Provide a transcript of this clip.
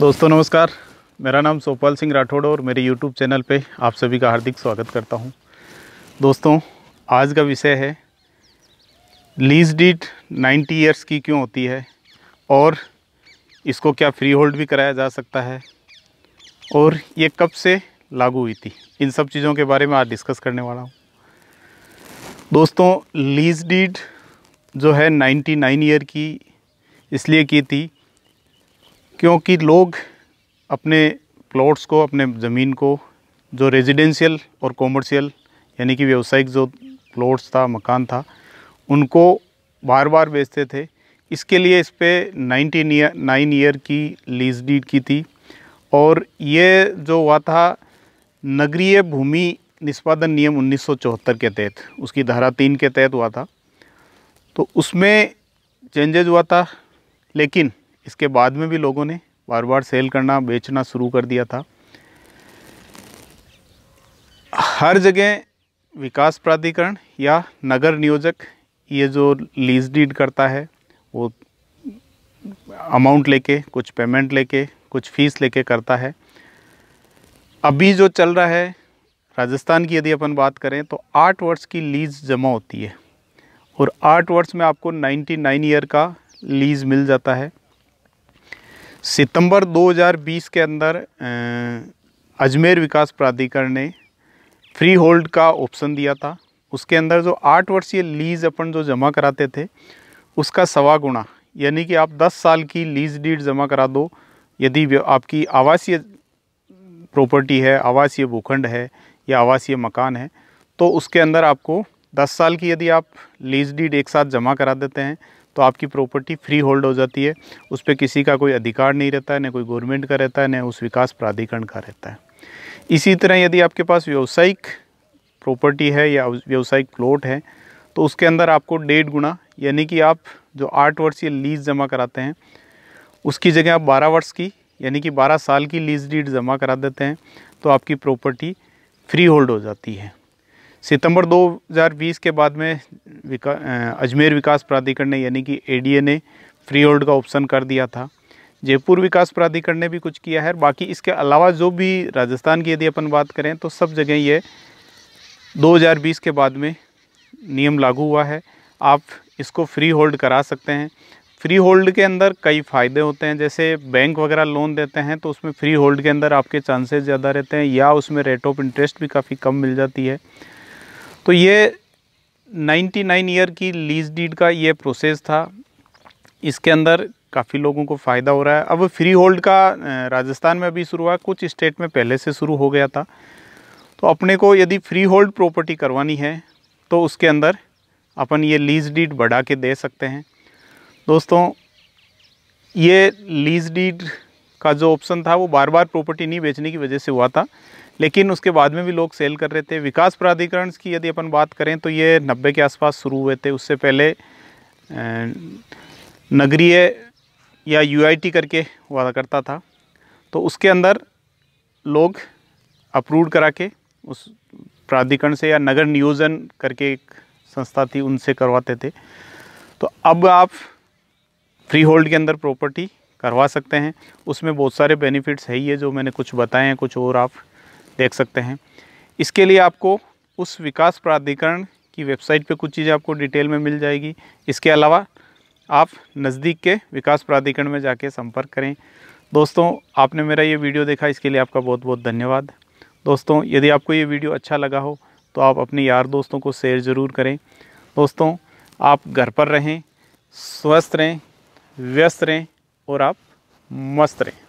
दोस्तों नमस्कार मेरा नाम सोपाल सिंह राठौड़ और मेरे यूट्यूब चैनल पे आप सभी का हार्दिक स्वागत करता हूं दोस्तों आज का विषय है लीज डीट 90 इयर्स की क्यों होती है और इसको क्या फ्री होल्ड भी कराया जा सकता है और ये कब से लागू हुई थी इन सब चीज़ों के बारे में आज डिस्कस करने वाला हूँ दोस्तों लीज डीट जो है नाइन्टी ईयर की इसलिए की थी क्योंकि लोग अपने प्लॉट्स को अपने ज़मीन को जो रेजिडेंशियल और कॉमर्शियल यानी कि व्यावसायिक जो प्लॉट्स था मकान था उनको बार बार बेचते थे इसके लिए इस पर नाइनटीन ईयर नाइन ईयर की लीज डीड की थी और ये जो हुआ था नगरीय भूमि निष्पादन नियम 1974 के तहत उसकी धारा तीन के तहत हुआ था तो उसमें चेंजेज हुआ था लेकिन इसके बाद में भी लोगों ने बार बार सेल करना बेचना शुरू कर दिया था हर जगह विकास प्राधिकरण या नगर नियोजक ये जो लीज डीड करता है वो अमाउंट लेके कुछ पेमेंट लेके कुछ फीस लेके करता है अभी जो चल रहा है राजस्थान की यदि अपन बात करें तो आठ वर्ष की लीज जमा होती है और आठ वर्ष में आपको 99 ईयर का लीज़ मिल जाता है सितंबर 2020 के अंदर अजमेर विकास प्राधिकरण ने फ्री होल्ड का ऑप्शन दिया था उसके अंदर जो आठ वर्षीय लीज अपन जो जमा कराते थे उसका सवा गुणा यानी कि आप 10 साल की लीज डीड जमा करा दो यदि आपकी आवासीय प्रॉपर्टी है आवासीय भूखंड है या आवासीय मकान है तो उसके अंदर आपको 10 साल की यदि आप लीज डीड एक साथ जमा करा देते हैं तो आपकी प्रॉपर्टी फ्री होल्ड हो जाती है उस पर किसी का कोई अधिकार नहीं रहता है न कोई गवर्नमेंट का रहता है न उस विकास प्राधिकरण का रहता है इसी तरह यदि आपके पास व्यावसायिक प्रॉपर्टी है या व्यावसायिक प्लॉट है तो उसके अंदर आपको डेढ़ गुना यानी कि आप जो आठ वर्षीय लीज जमा कराते हैं उसकी जगह आप बारह वर्ष की यानी कि बारह साल की लीज डीड जमा करा देते हैं तो आपकी प्रॉपर्टी फ्री होल्ड हो जाती है सितंबर 2020 के बाद में विका अजमेर विकास प्राधिकरण ने यानी कि ए ने फ्री होल्ड का ऑप्शन कर दिया था जयपुर विकास प्राधिकरण ने भी कुछ किया है बाकी इसके अलावा जो भी राजस्थान की यदि अपन बात करें तो सब जगह ये 2020 के बाद में नियम लागू हुआ है आप इसको फ्री होल्ड करा सकते हैं फ्री होल्ड के अंदर कई फ़ायदे होते हैं जैसे बैंक वगैरह लोन देते हैं तो उसमें फ्री होल्ड के अंदर आपके चांसेस ज़्यादा रहते हैं या उसमें रेट ऑफ इंटरेस्ट भी काफ़ी कम मिल जाती है तो ये 99 ईयर की लीज डीड का ये प्रोसेस था इसके अंदर काफ़ी लोगों को फ़ायदा हो रहा है अब फ्री होल्ड का राजस्थान में अभी शुरू हुआ कुछ स्टेट में पहले से शुरू हो गया था तो अपने को यदि फ्री होल्ड प्रॉपर्टी करवानी है तो उसके अंदर अपन ये लीज डीड बढ़ा के दे सकते हैं दोस्तों ये लीज डीड का जो ऑप्शन था वो बार बार प्रॉपर्टी नहीं बेचने की वजह से हुआ था लेकिन उसके बाद में भी लोग सेल कर रहे थे विकास प्राधिकरण की यदि अपन बात करें तो ये नब्बे के आसपास शुरू हुए थे उससे पहले नगरीय या यूआईटी करके हुआ करता था तो उसके अंदर लोग अप्रूव करा के उस प्राधिकरण से या नगर नियोजन करके एक संस्था थी उनसे करवाते थे तो अब आप फ्री होल्ड के अंदर प्रॉपर्टी करवा सकते हैं उसमें बहुत सारे बेनिफिट्स है ही है जो मैंने कुछ बताए हैं कुछ और आप देख सकते हैं इसके लिए आपको उस विकास प्राधिकरण की वेबसाइट पे कुछ चीज़ें आपको डिटेल में मिल जाएगी इसके अलावा आप नज़दीक के विकास प्राधिकरण में जाके संपर्क करें दोस्तों आपने मेरा ये वीडियो देखा इसके लिए आपका बहुत बहुत धन्यवाद दोस्तों यदि आपको ये वीडियो अच्छा लगा हो तो आप अपने यार दोस्तों को शेयर ज़रूर करें दोस्तों आप घर पर रहें स्वस्थ रहें व्यस्त रहें और आप मस्त रहें